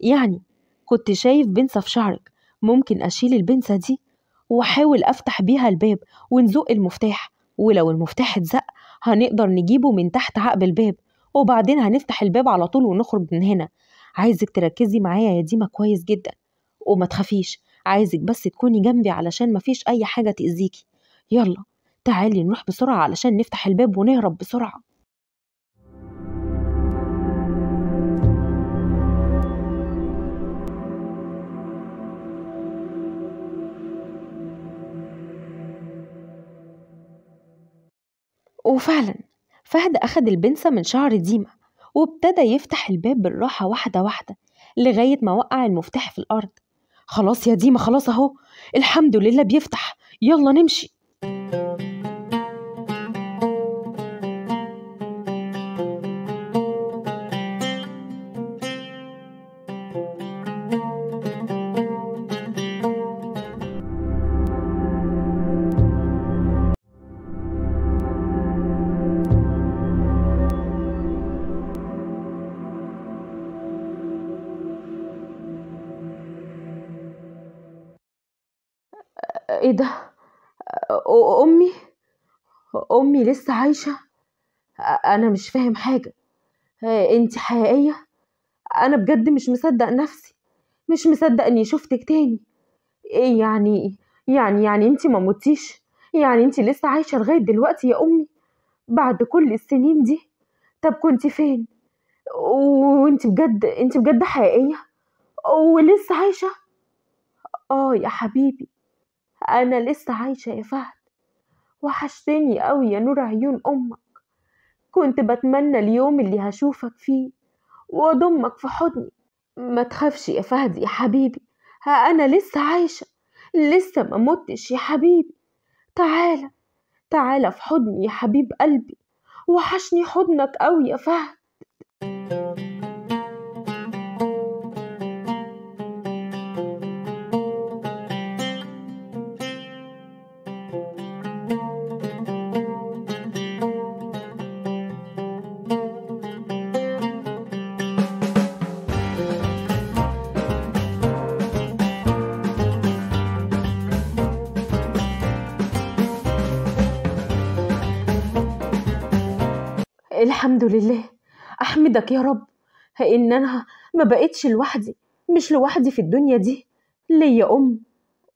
يعني كنت شايف بنسة في شعرك ممكن اشيل البنسة دي واحاول افتح بيها الباب ونزق المفتاح ولو المفتاح اتزق هنقدر نجيبه من تحت عقب الباب وبعدين هنفتح الباب على طول ونخرج من هنا عايزك تركزي معايا يا ديما كويس جدا وما تخافيش عايزك بس تكوني جنبي علشان مفيش أي حاجة تأذيكي يلا تعالي نروح بسرعة علشان نفتح الباب ونهرب بسرعة وفعلا فهد أخد البنسة من شعر ديما وابتدى يفتح الباب بالراحة واحدة واحدة لغاية ما وقع المفتاح في الأرض خلاص يا ديما خلاص اهو الحمد لله بيفتح يلا نمشي امي لسه عايشه انا مش فاهم حاجه آه، انت حقيقيه انا بجد مش مصدق نفسي مش مصدق اني شفتك تاني ايه يعني يعني يعني انت ما متيش يعني انت لسه عايشه لغايه دلوقتي يا امي بعد كل السنين دي طب كنت فين وانت بجد انت بجد حقيقيه ولسه عايشه اه يا حبيبي انا لسه عايشه يا فهد وحشتني قوي يا نور عيون أمك كنت بتمنى اليوم اللي هشوفك فيه وأضمك في حضني ما تخافش يا فهدي يا حبيبي ها أنا لسه عايشة لسه ما متش يا حبيبي تعالى تعالى في حضني يا حبيب قلبي وحشني حضنك قوي يا فهد الحمد لله أحمدك يا رب إن أنا ما بقتش لوحدي مش لوحدي في الدنيا دي ليا أم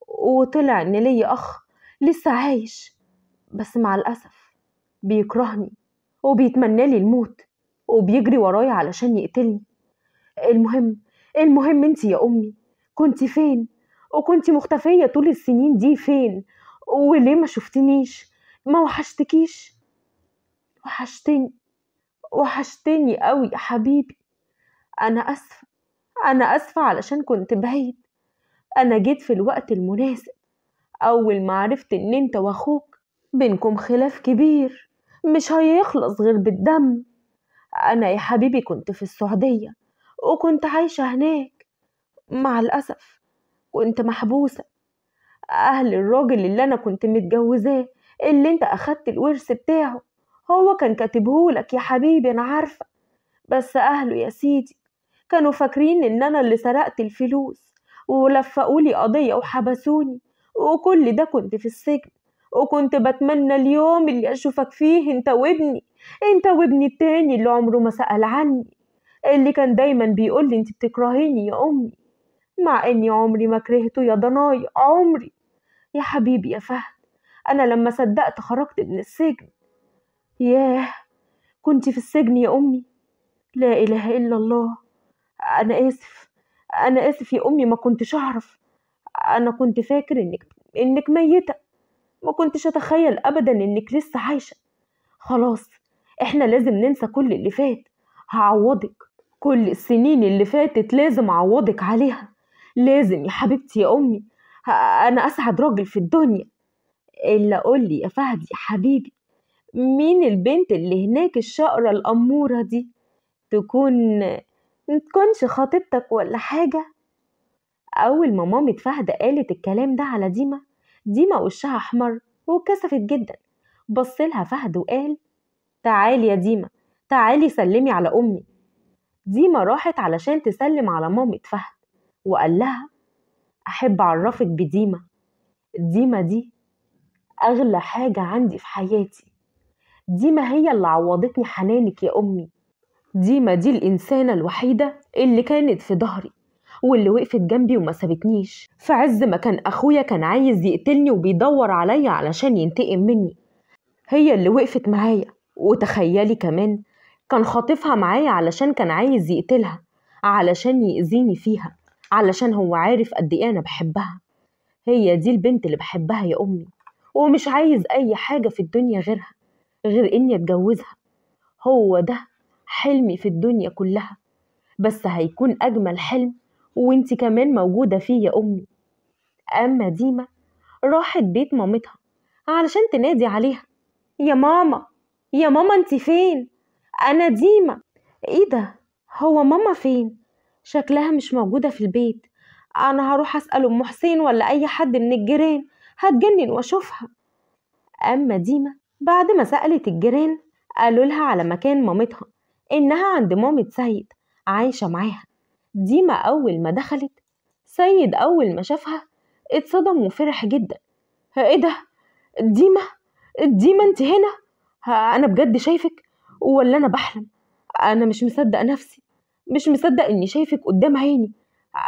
وطلع إن ليا أخ لسه عايش بس مع الأسف بيكرهني وبيتمنى لي الموت وبيجري ورايا علشان يقتلني المهم المهم انت يا أمي كنت فين وكنت مختفية طول السنين دي فين وليه ما شفتنيش ما وحشتكيش وحشتني وحشتني قوي حبيبي أنا أسفة أنا أسفة علشان كنت بعيد أنا جيت في الوقت المناسب أول ما عرفت إن أنت وأخوك بينكم خلاف كبير مش هيخلص غير بالدم أنا يا حبيبي كنت في السعودية وكنت عايشة هناك مع الأسف كنت محبوسة أهل الراجل اللي أنا كنت متجوزاه اللي أنت أخدت الورث بتاعه هو كان كاتبهولك يا حبيبي أنا عارفة بس أهله يا سيدي كانوا فاكرين إن أنا اللي سرقت الفلوس ولفقولي قضية وحبسوني وكل ده كنت في السجن وكنت بتمنى اليوم اللي أشوفك فيه أنت وابني أنت وابني التاني اللي عمره ما سأل عني اللي كان دايما بيقولي أنت بتكرهيني يا أمي مع إني عمري ما كرهته يا ضناي عمري يا حبيبي يا فهد أنا لما صدقت خرجت من السجن ياه كنت في السجن يا أمي لا إله إلا الله أنا آسف أنا آسف يا أمي ما كنتش أعرف أنا كنت فاكر إنك إنك ميتة ما كنتش أتخيل أبدا إنك لسه عايشة خلاص إحنا لازم ننسى كل اللي فات هعوضك كل السنين اللي فاتت لازم أعوضك عليها لازم يا حبيبتي يا أمي أنا أسعد راجل في الدنيا إلا قولي يا فهدي يا حبيبي مين البنت اللي هناك الشقرة الأمورة دي تكون متكونش خطيبتك ولا حاجة أول ما مامة فهد قالت الكلام ده على ديما ديما وشها أحمر وكسفت جدا بصلها فهد وقال تعالي يا ديما تعالي سلمي على أمي ديما راحت علشان تسلم على مامة فهد وقال لها أحب أعرفك بديما ديما دي أغلى حاجة عندي في حياتي ديما هي اللي عوضتني حنانك يا أمي ديما دي الإنسانة الوحيدة اللي كانت في ظهري واللي وقفت جنبي وما سابتنيش في عز ما كان أخويا كان عايز يقتلني وبيدور عليا علشان ينتقم مني هي اللي وقفت معايا وتخيلي كمان كان خاطفها معايا علشان كان عايز يقتلها علشان يأذيني فيها علشان هو عارف قد إيه أنا بحبها هي دي البنت اللي بحبها يا أمي ومش عايز أي حاجة في الدنيا غيرها غير إني أتجوزها هو ده حلمي في الدنيا كلها بس هيكون أجمل حلم وانت كمان موجودة فيه يا أمي أما ديما راحت بيت مامتها علشان تنادي عليها يا ماما يا ماما انت فين أنا ديما إيه ده هو ماما فين شكلها مش موجودة في البيت أنا هروح أسأل أم حسين ولا أي حد من الجيران هتجنن وأشوفها أما ديما بعد ما سألت الجيران قالوا لها على مكان مامتها إنها عند مامة سيد عايشة معاها ديما أول ما دخلت سيد أول ما شافها اتصدم وفرح جدا إيه ده؟ ديما ديما أنت هنا؟ أنا بجد شايفك ولا أنا بحلم؟ أنا مش مصدق نفسي مش مصدق إني شايفك قدام عيني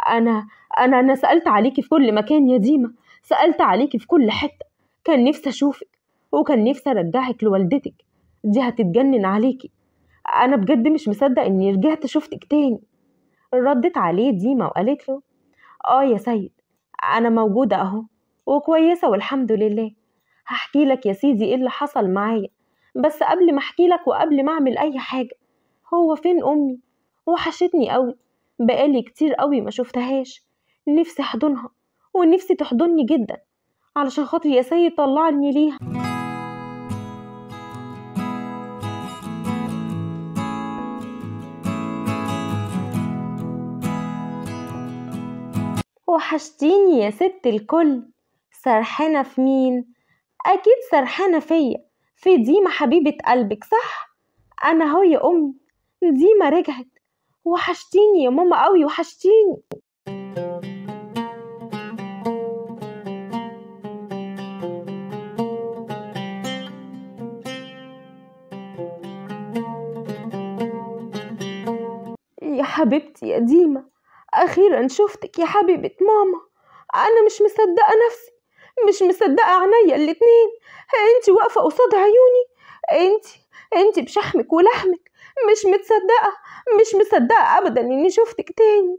أنا أنا أنا سألت عليكي في كل مكان يا ديما سألت عليكي في كل حتة كان نفسي أشوفك وكان نفسي ارجعك لوالدتك دي هتتجنن عليكي انا بجد مش مصدق اني رجعت شفتك تاني ردت عليه ديما وقالت له اه يا سيد انا موجوده اهو وكويسه والحمد لله هحكي لك يا سيدي ايه اللي حصل معايا بس قبل ما احكي لك وقبل ما اعمل اي حاجه هو فين امي وحشتني قوي بقالي كتير قوي ما شفتهاش نفسي احضنها ونفسي تحضني جدا علشان خاطر يا سيد طلعني ليها وحشتيني يا ست الكل سرحانة في مين؟ أكيد سرحانة فيا في ديما حبيبة قلبك صح؟ أنا هو يا أمي ديما رجعت وحشتيني يا ماما قوي وحشتيني يا حبيبتي يا ديما أخيرا شفتك يا حبيبة ماما أنا مش مصدقة نفسي مش مصدقة عينيا الاتنين انت واقفة قصاد عيوني انت انت بشحمك ولحمك مش متصدقة مش مصدقة أبدا إني شفتك تاني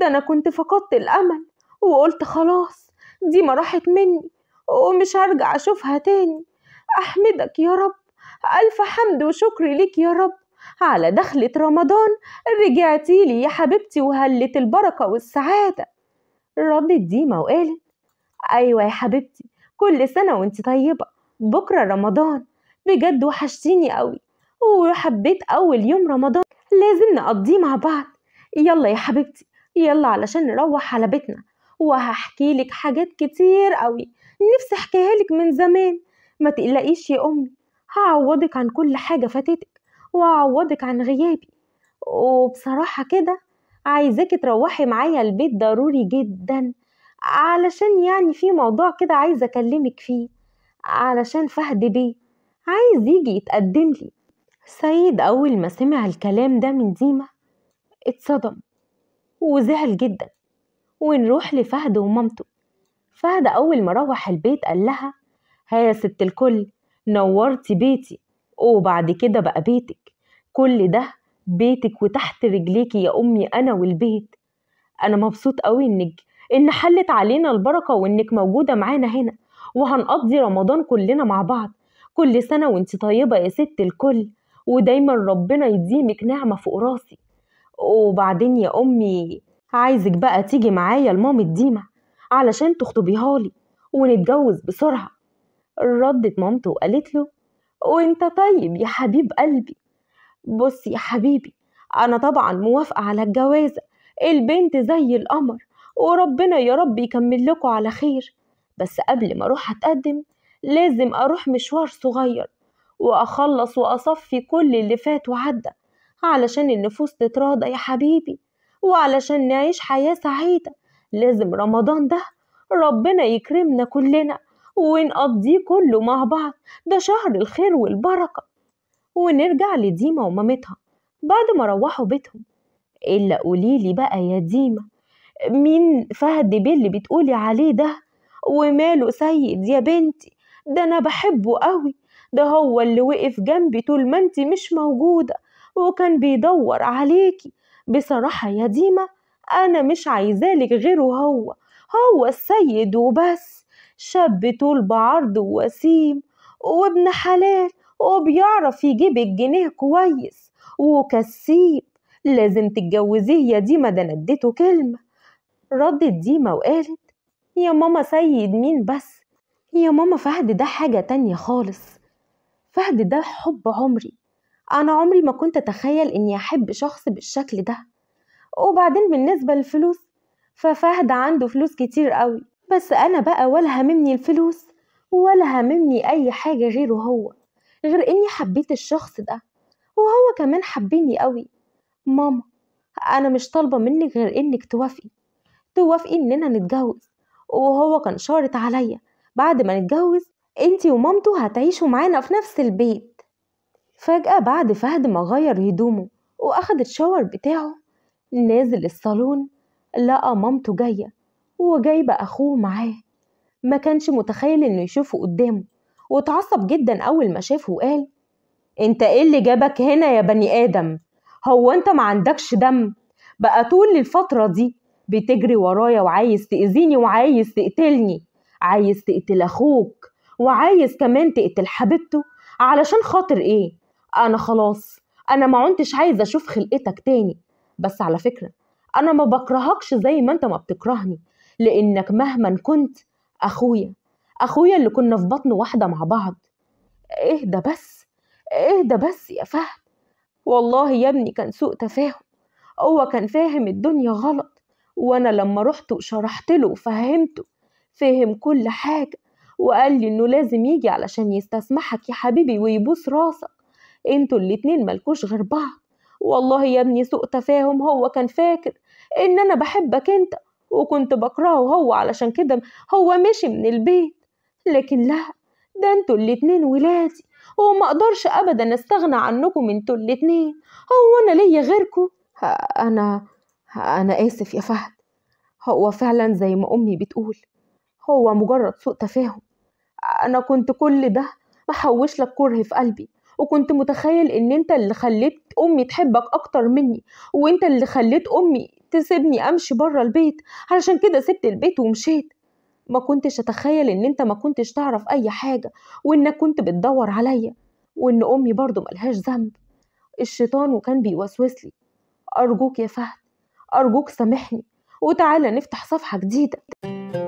ده أنا كنت فقدت الأمل وقلت خلاص دي ما راحت مني ومش هرجع أشوفها تاني أحمدك يا رب ألف حمد وشكر ليك يا رب على دخلة رمضان رجعتي لي يا حبيبتي وهلت البركة والسعادة ردت ديما وقالت أيوة يا حبيبتي كل سنة وانت طيبة بكرة رمضان بجد وحشتيني قوي وحبيت أول يوم رمضان لازم نقضيه مع بعض يلا يا حبيبتي يلا علشان نروح على بيتنا وهحكي لك حاجات كتير قوي نفسي احكيها لك من زمان ما تقلقيش يا امي هعوضك عن كل حاجه فاتتك واعوضك عن غيابي وبصراحه كده عايزاكي تروحي معايا البيت ضروري جدا علشان يعني في موضوع كده عايزه اكلمك فيه علشان فهد بيه عايز يجي يتقدم لي سعيد اول ما سمع الكلام ده من ديما اتصدم وزعل جدا ونروح لفهد ومامته فهد اول ما روح البيت قال لها ها يا ست الكل نورتي بيتي وبعد كده بقى بيتك كل ده بيتك وتحت رجليكي يا أمي أنا والبيت أنا مبسوط قوي إنك إن حلت علينا البركة وإنك موجودة معانا هنا وهنقضي رمضان كلنا مع بعض كل سنة وانت طيبة يا ست الكل ودايما ربنا يديمك نعمة فوق راسي وبعدين يا أمي عايزك بقى تيجي معايا لمامة الديمة علشان تخطبيها لي ونتجوز بسرعة ردت مامته وقالت له وانت طيب يا حبيب قلبي بص يا حبيبي انا طبعا موافقه على الجوازه البنت زي القمر وربنا يا رب يكمل لكم على خير بس قبل ما اروح اتقدم لازم اروح مشوار صغير واخلص واصفي كل اللي فات وعدى علشان النفوس تتراضى يا حبيبي وعلشان نعيش حياه سعيده لازم رمضان ده ربنا يكرمنا كلنا ونقضيه كله مع بعض ده شهر الخير والبركة ونرجع لديما ومامتها بعد ما روحوا بيتهم إلا قوليلي بقى يا ديما مين فهد بيه اللي بتقولي عليه ده وماله سيد يا بنتي ده أنا بحبه قوي ده هو اللي وقف جنبي طول ما انتي مش موجودة وكان بيدور عليكي بصراحة يا ديما أنا مش عايزالك غيره هو هو السيد وبس شاب طول بعرض ووسيم وابن حلال وبيعرف يجيب الجنيه كويس وكسيب لازم تتجوزيه يا ديما ده نديته كلمة ردت ديما وقالت يا ماما سيد مين بس يا ماما فهد ده حاجة تانية خالص فهد ده حب عمري أنا عمري ما كنت أتخيل إني أحب شخص بالشكل ده وبعدين بالنسبة للفلوس ففهد عنده فلوس كتير قوي بس أنا بقى ولا هاممني الفلوس ولا هاممني أي حاجة غيره هو غير إني حبيت الشخص ده وهو كمان حبيني قوي ماما أنا مش طالبة منك غير إنك توافقي توافقي إننا نتجوز وهو كان شارط عليا بعد ما نتجوز انتي ومامته هتعيشوا معانا في نفس البيت فجأة بعد فهد ما غير هدومه وأخد الشاور بتاعه نازل الصالون لقى مامته جاية جايب أخوه معاه ما كانش متخيل إنه يشوفه قدامه واتعصب جدا أول ما شافه وقال أنت إيه اللي جابك هنا يا بني آدم؟ هو أنت ما عندكش دم؟ بقى طول الفترة دي بتجري ورايا وعايز تأذيني وعايز تقتلني عايز تقتل أخوك وعايز كمان تقتل حبيبته علشان خاطر إيه؟ أنا خلاص أنا ما عنتش عايزة أشوف خلقتك تاني بس على فكرة أنا ما بكرهكش زي ما أنت ما بتكرهني لانك مهما كنت اخويا اخويا اللي كنا في بطن واحده مع بعض اهدى بس اهدى بس يا فهد والله يا ابني كان سوء تفاهم هو كان فاهم الدنيا غلط وانا لما رحت وشرحت له وفهمته فهم كل حاجه وقال لي انه لازم يجي علشان يستسمحك يا حبيبي ويبوس راسك انتوا الاتنين ملكوش غير بعض والله يا ابني سوء تفاهم هو كان فاكر ان انا بحبك انت وكنت بكرهه هو علشان كده هو مشي من البيت لكن لا ده انتوا الاتنين ولادي وما اقدرش ابدا استغنى عنكم انتوا الاتنين هو انا ليا غيركم انا انا اسف يا فهد هو فعلا زي ما امي بتقول هو مجرد سوء تفاهم انا كنت كل ده محوش لك كره في قلبي وكنت متخيل ان انت اللي خليت امي تحبك اكتر مني وانت اللي خليت امي تسيبني امشي بره البيت علشان كده سبت البيت ومشيت ما كنتش اتخيل ان انت ما كنتش تعرف اي حاجه وانك كنت بتدور عليا وان امي برضه ملهاش ذنب الشيطان وكان بيوسوس لي ارجوك يا فهد ارجوك سامحني وتعالى نفتح صفحه جديده